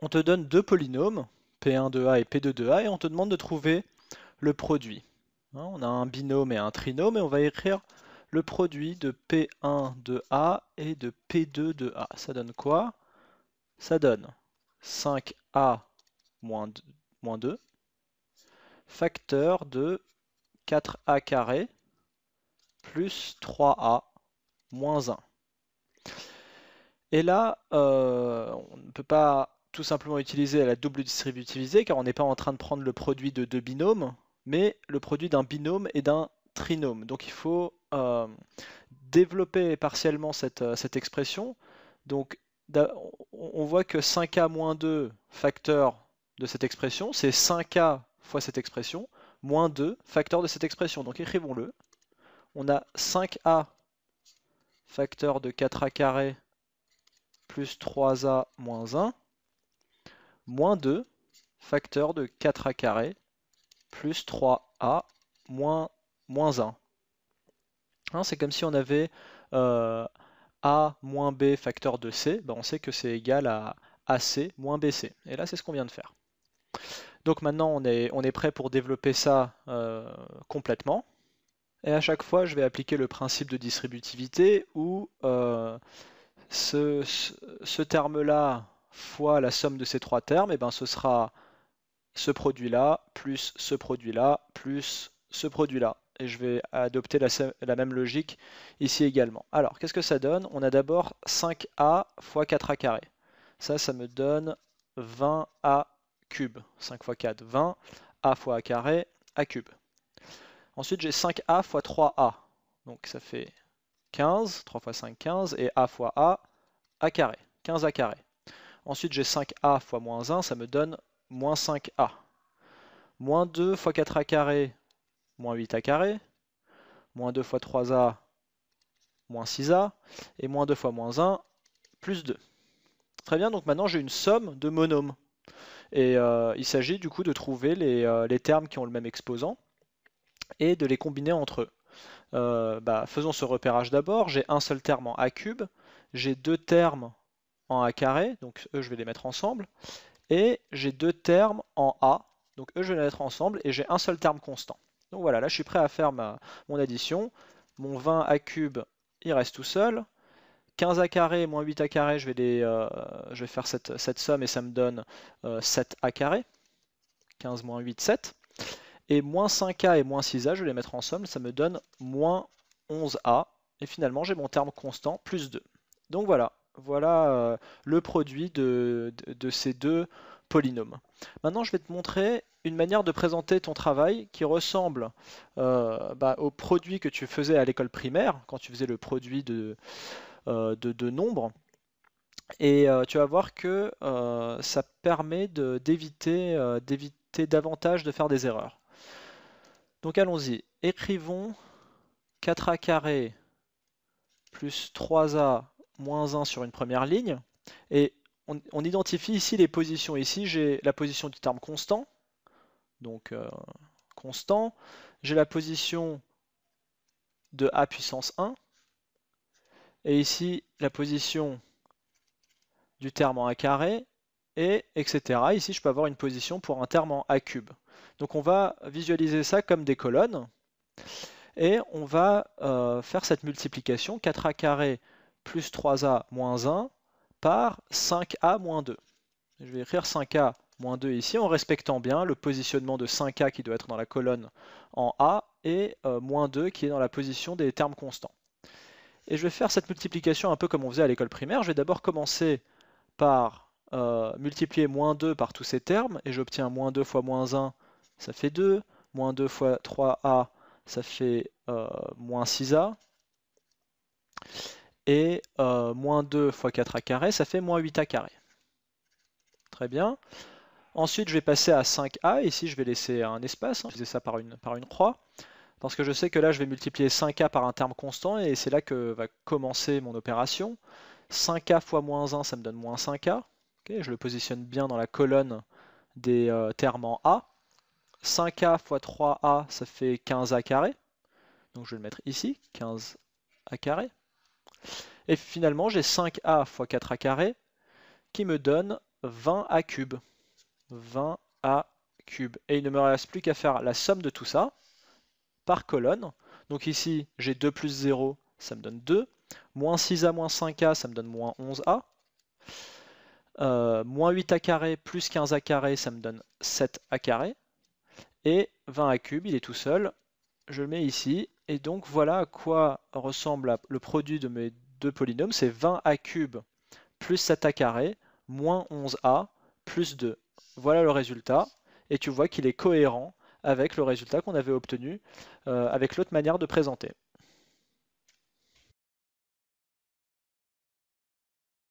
On te donne deux polynômes, P1 de a et P2 de a et on te demande de trouver le produit. Hein, on a un binôme et un trinôme, et on va écrire le produit de P1 de A et de P2 de A. Ça donne quoi Ça donne 5A moins 2, facteur de 4A carré plus 3A moins 1. Et là, euh, on ne peut pas tout simplement utiliser la double distributivité car on n'est pas en train de prendre le produit de deux binômes, mais le produit d'un binôme et d'un trinôme. Donc il faut euh, développer partiellement cette, euh, expression. Donc on voit que 5 a moins 2 facteur de cette expression, c'est 5 a fois cette expression, moins 2 facteur de cette expression. Donc écrivons-le. On a 5A facteur de 4A carré plus 3A moins 1 moins 2, facteur de 4a carré, plus 3a, moins, 1. Hein, c'est comme si on avait euh, a moins b facteur de c, ben, on sait que c'est égal à ac moins bc. Et là, c'est ce qu'on vient de faire. Donc maintenant, on est, on est prêt pour développer ça euh, complètement. Et à chaque fois, je vais appliquer le principe de distributivité où euh, ce terme-là fois la somme de ces trois termes, et eh ben ce sera ce produit-là, plus ce produit-là, plus ce produit-là. Et je vais adopter la, même logique ici également. Alors, qu'est-ce que ça donne On a d'abord 5a fois 4a carré. Ça, ça me donne 20a cube. 5 fois 4, 20. a fois a carré, a cube. Ensuite, j'ai 5a fois 3a. Donc, ça fait 15. 3 fois 5, 15. Et a fois a, a carré. 15a carré. Ensuite, j'ai 5a fois moins 1, ça me donne moins 5a. Moins 2 fois 4a carré, moins 8a carré. Moins 2 fois 3a, moins 6a. Et moins 2 fois moins 1, plus 2. Très bien, donc maintenant j'ai une somme de monomes. Et euh, il s'agit du coup de trouver euh, les, termes qui ont le même exposant et de les combiner entre eux. Euh, bah, faisons ce repérage d'abord, j'ai un seul terme en a cube, j'ai deux termes en A carré, donc eux je vais les mettre ensemble, et j'ai deux termes en A, donc eux je vais les mettre ensemble, et j'ai un seul terme constant. Donc voilà, là je suis prêt à faire mon addition, mon 20 A cube il reste tout seul, 15 A carré moins 8 A carré, je vais, les, euh, je vais faire cette, cette, somme et ça me donne 7 euh, A carré, 15 moins 8, 7, et moins 5A et moins 6A, je vais les mettre ensemble, ça me donne moins 11A, et finalement j'ai mon terme constant, plus 2. Donc voilà, voilà euh, le produit de, ces deux polynômes. Maintenant, je vais te montrer une manière de présenter ton travail qui ressemble euh, bah, au produit que tu faisais à l'école primaire, quand tu faisais le produit de, euh, nombres. Et tu vas voir que ça permet d'éviter d'éviter davantage de faire des erreurs. Donc allons-y, écrivons 4a carré plus 3a moins 1 sur une première ligne. Et on, identifie ici les positions. Ici, j'ai la position du terme constant, donc euh, constant. J'ai la position de a puissance 1. Et ici, la position du terme en a carré, et etc. Ici, je peux avoir une position pour un terme en a cube. Donc on va visualiser ça comme des colonnes. Et on va euh, faire cette multiplication, 4a carré plus 3a moins 1 par 5a moins 2. Je vais écrire 5a moins 2 ici en respectant bien le positionnement de 5a qui doit être dans la colonne en a et euh, moins 2 qui est dans la position des termes constants. Et je vais faire cette multiplication un peu comme on faisait à l'école primaire. Je vais d'abord commencer par euh, multiplier moins 2 par tous ces termes et j'obtiens moins 2 fois moins 1 ça fait 2, moins 2 fois 3a ça fait euh, moins 6a. Et euh, moins 2 fois 4 a carré, ça fait moins 8 a carré. Très bien. Ensuite, je vais passer à 5a. Ici, je vais laisser un espace. je hein. Je faisais ça par une, par une croix. Parce que je sais que là, je vais multiplier 5a par un terme constant. Et c'est là que va commencer mon opération. 5a fois moins 1, ça me donne moins 5a. je le positionne bien dans la colonne des euh, termes en a. 5a fois 3a, ça fait 15a carré. Donc je vais le mettre ici, 15a carré. Et finalement, j'ai 5a fois 4a carré qui me donne 20a cube. 20 Et il ne me reste plus qu'à faire la somme de tout ça par colonne. Donc ici, j'ai 2 plus 0, ça me donne 2. Moins 6a moins 5a, ça me donne moins 11a. Euh, moins 8a carré plus 15a carré, ça me donne 7a carré. Et 20a cube, il est tout seul, je le mets ici. Et donc voilà à quoi ressemble le produit de mes deux polynômes. C'est 20a cube plus 7a carré moins 11a plus 2. Voilà le résultat. Et tu vois qu'il est cohérent avec le résultat qu'on avait obtenu euh, avec l'autre manière de présenter.